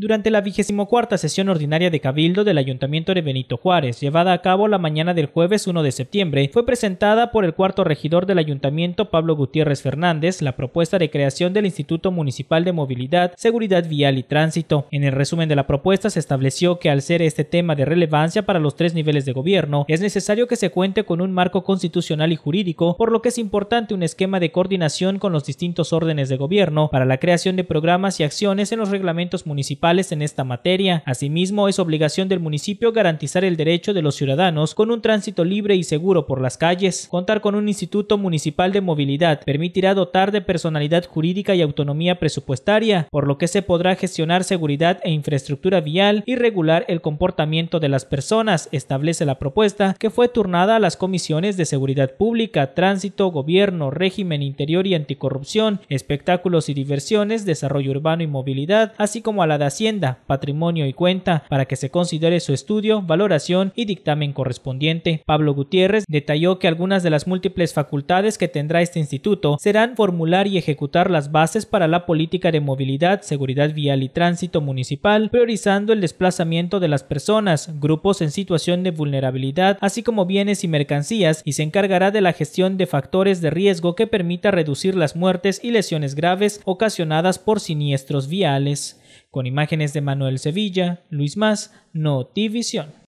Durante la vigésimo cuarta sesión ordinaria de Cabildo del Ayuntamiento de Benito Juárez, llevada a cabo la mañana del jueves 1 de septiembre, fue presentada por el cuarto regidor del Ayuntamiento, Pablo Gutiérrez Fernández, la propuesta de creación del Instituto Municipal de Movilidad, Seguridad Vial y Tránsito. En el resumen de la propuesta se estableció que al ser este tema de relevancia para los tres niveles de gobierno, es necesario que se cuente con un marco constitucional y jurídico, por lo que es importante un esquema de coordinación con los distintos órdenes de gobierno para la creación de programas y acciones en los reglamentos municipales en esta materia. Asimismo, es obligación del municipio garantizar el derecho de los ciudadanos con un tránsito libre y seguro por las calles. Contar con un Instituto Municipal de Movilidad permitirá dotar de personalidad jurídica y autonomía presupuestaria, por lo que se podrá gestionar seguridad e infraestructura vial y regular el comportamiento de las personas, establece la propuesta que fue turnada a las comisiones de seguridad pública, tránsito, gobierno, régimen interior y anticorrupción, espectáculos y diversiones, desarrollo urbano y movilidad, así como a la de Hacienda, Patrimonio y Cuenta para que se considere su estudio, valoración y dictamen correspondiente. Pablo Gutiérrez detalló que algunas de las múltiples facultades que tendrá este instituto serán formular y ejecutar las bases para la política de movilidad, seguridad vial y tránsito municipal, priorizando el desplazamiento de las personas, grupos en situación de vulnerabilidad, así como bienes y mercancías, y se encargará de la gestión de factores de riesgo que permita reducir las muertes y lesiones graves ocasionadas por siniestros viales con imágenes de Manuel Sevilla, Luis Más, Notivisión.